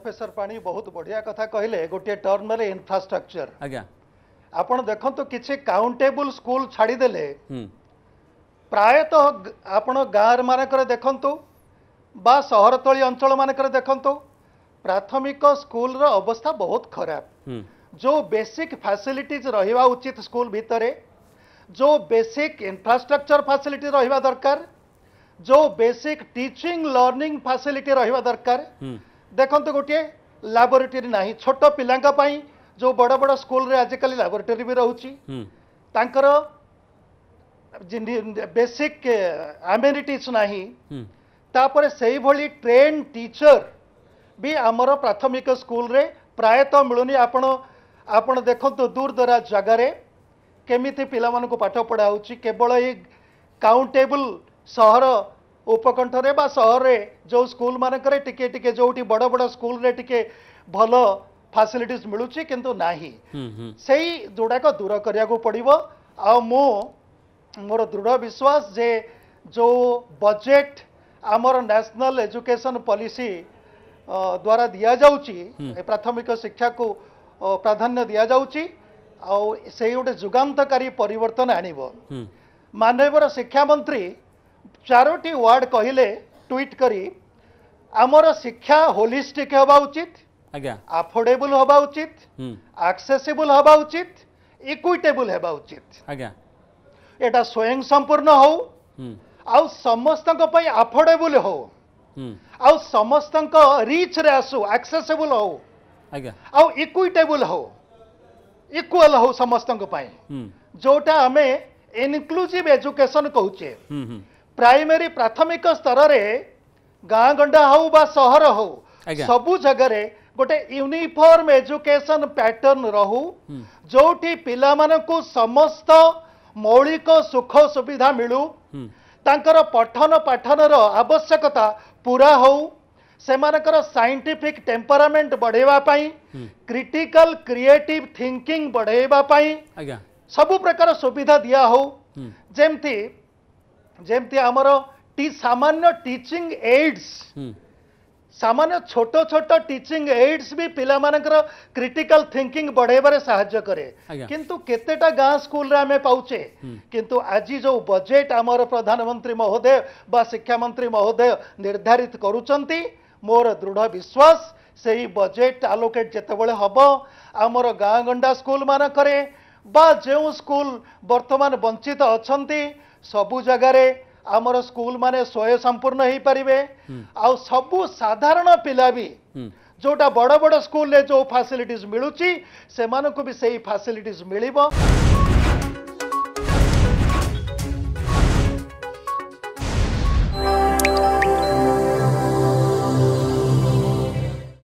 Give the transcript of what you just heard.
professor পাণি বহুত বড়িয়া কথা কহিলে গোটিয়ে টর্মরে ইনফ্রাস্ট্রকচর আজ্ঞা ଆପଣ ଦେଖନ୍ତୁ କିଛି କାଉଣ୍ଟେବୁଲ ସ୍କୁଲ ଛାଡ଼ିଦେଲେ ପ୍ରାୟତଃ ଆପଣ ଗାଁ ମାନଙ୍କରେ ଦେଖନ୍ତୁ ବା ସହରତଳି ଅଞ୍ଚଳ ମାନଙ୍କରେ ଦେଖନ୍ତୁ ପ୍ରାଥମିକ ସ୍କୁଲର ଅବସ୍ଥା ବହୁତ ଖରାପ ଯେଉଁ ବେସିକ୍ ଫ୍ୟାସିଲିଟିଜ୍ ରହିବା ଉଚିତ ସ୍କୁଲ ଭିତରେ ଯେଉଁ ବେସିକ୍ ଇନଫ୍ରାଷ୍ଟ୍ରକ୍ଚର ଫ୍ୟାସିଲିଟି ରହିବା ଦରକାର ଯେଉଁ ବେସିକ୍ ଟିଚିଂ ଲର୍ଣ୍ଣିଂ ଫ୍ୟାସିଲିଟି ରହିବା ଦରକାର ଦେଖନ୍ତୁ ଗୋଟିଏ ଲାବୋରେଟୋରୀ ନାହିଁ ଛୋଟ ପିଲାଙ୍କ ପାଇଁ ଯେଉଁ ବଡ଼ ବଡ଼ ସ୍କୁଲରେ ଆଜିକାଲି ଲାବୋରେଟୋରୀ ବି ରହୁଛି ତାଙ୍କର ବେସିକ୍ ଆମେନିଟିଜ୍ ନାହିଁ ତାପରେ ସେଇଭଳି ଟ୍ରେନ୍ ଟିଚର ବି ଆମର ପ୍ରାଥମିକ ସ୍କୁଲରେ ପ୍ରାୟତଃ ମିଳୁନି ଆପଣ ଆପଣ ଦେଖନ୍ତୁ ଦୂରଦରାଜ ଜାଗାରେ କେମିତି ପିଲାମାନଙ୍କୁ ପାଠ ପଢ଼ା ହେଉଛି କେବଳ ଏଇ କାଉଣ୍ଟେବୁଲ୍ ସହର ଉପକଣ୍ଠରେ ବା ସହରରେ ଯେଉଁ ସ୍କୁଲମାନଙ୍କରେ ଟିକେ ଟିକେ ଯେଉଁଠି ବଡ଼ ବଡ଼ ସ୍କୁଲରେ ଟିକେ ଭଲ ଫାସିଲିଟିଜ୍ ମିଳୁଛି କିନ୍ତୁ ନାହିଁ ସେଇ ଯୋଡ଼ାକ ଦୂର କରିବାକୁ ପଡ଼ିବ ଆଉ ମୁଁ ମୋର ଦୃଢ଼ ବିଶ୍ୱାସ ଯେ ଯେଉଁ ବଜେଟ୍ ଆମର ନ୍ୟାସନାଲ୍ ଏଜୁକେସନ୍ ପଲିସି ଦ୍ୱାରା ଦିଆଯାଉଛି ପ୍ରାଥମିକ ଶିକ୍ଷାକୁ ପ୍ରାଧାନ୍ୟ ଦିଆଯାଉଛି ଆଉ ସେଇ ଗୋଟେ ଯୁଗାନ୍ତକାରୀ ପରିବର୍ତ୍ତନ ଆଣିବ ମାନ୍ୟବର ଶିକ୍ଷାମନ୍ତ୍ରୀ ଚାରୋଟି ୱାର୍ଡ କହିଲେ ଟ୍ୱିଟ୍ କରି ଆମର ଶିକ୍ଷା ହୋଲିଷ୍ଟିକ୍ ହେବା ଉଚିତ ଆଫୋର୍ଡେବୁଲ ହେବା ଉଚିତ ଆକ୍ସେସିବୁଲ ହେବା ଉଚିତ ଇକ୍ୱିଟେବୁଲ ହେବା ଉଚିତ ଏଇଟା ସ୍ୱୟଂ ସମ୍ପୂର୍ଣ୍ଣ ହଉ ଆଉ ସମସ୍ତଙ୍କ ପାଇଁ ଆଫୋର୍ଡେବୁଲ ହଉ ଆଉ ସମସ୍ତଙ୍କ ରିଚ୍ରେ ଆସୁ ଆକ୍ସେସିବୁଲ ହଉ ଆଉ ଇକ୍ୱିଟେବୁଲ ହଉ ଇକ୍ୱାଲ ହଉ ସମସ୍ତଙ୍କ ପାଇଁ ଯୋଉଟା ଆମେ ଇନକ୍ଲୁସିଭ ଏଜୁକେସନ କହୁଛେ ପ୍ରାଇମେରୀ ପ୍ରାଥମିକ ସ୍ତରରେ ଗାଁ ଗଣ୍ଡା ହଉ ବା ସହର ହଉ ସବୁ ଜାଗାରେ ଗୋଟେ ୟୁନିଫର୍ମ ଏଜୁକେସନ ପ୍ୟାଟର୍ନ ରହୁ ଯୋଉଠି ପିଲାମାନଙ୍କୁ ସମସ୍ତ ମୌଳିକ ସୁଖ ସୁବିଧା ମିଳୁ ତାଙ୍କର ପଠନ ପାଠନର ଆବଶ୍ୟକତା ପୁରା ହଉ ସେମାନଙ୍କର ସାଇଣ୍ଟିଫିକ୍ ଟେମ୍ପରାମେଣ୍ଟ ବଢ଼େଇବା ପାଇଁ କ୍ରିଟିକାଲ କ୍ରିଏଟିଭ ଥିଙ୍କିଂ ବଢ଼େଇବା ପାଇଁ ସବୁ ପ୍ରକାର ସୁବିଧା ଦିଆ ହଉ ଯେମିତି જેમ તે અમારો સામાન્ય ટીଚିଂ એડ્સ ସାମାନ୍ୟ ଛୋଟ ଛୋଟ ଟିଚିଂ ଏଡ୍ସ ବି ପିଲାମାନଙ୍କର କ୍ରିଟିକାଲ ଥିଙ୍କିଂ ବଢେଇବାରେ ସାହାଯ୍ୟ କରେ କିନ୍ତୁ କେତେଟା ଗାଁ ସ୍କୁଲରେ ଆମେ ପାଉଛେ କିନ୍ତୁ ଆଜି ଯେଉଁ ବଜେଟ୍ ଆମର ପ୍ରଧାନମନ୍ତ୍ରୀ ମହୋଦୟ ବା ଶିକ୍ଷାମନ୍ତ୍ରୀ ମହୋଦୟ ନିର୍ଦ୍ଧାରିତ କରୁଛନ୍ତି ମୋର ଦୃଢ଼ ବିଶ୍ୱାସ ସେହି ବଜେଟ୍ ଆଲୋକେଟ୍ ଯେତେବେଳେ ହେବ ଆମର ଗାଁ ଗଣ୍ଡା ସ୍କୁଲମାନଙ୍କରେ বা ଯେଉଁ ସ୍କୁଲ ବର୍ତ୍ତମାନ ବଞ୍ଚିତ ଅଛନ୍ତି ସବୁ ଜାଗାରେ ଆମର ସ୍କୁଲମାନେ ସ୍ୱୟ ସମ୍ପୂର୍ଣ୍ଣ ହେଇପାରିବେ ଆଉ ସବୁ ସାଧାରଣ ପିଲା ବି ଯେଉଁଟା ବଡ଼ ବଡ଼ ସ୍କୁଲରେ ଯେଉଁ ଫାସିଲିଟିଜ୍ ମିଳୁଛି ସେମାନଙ୍କୁ ବି ସେଇ ଫାସିଲିଟିଜ୍ ମିଳିବ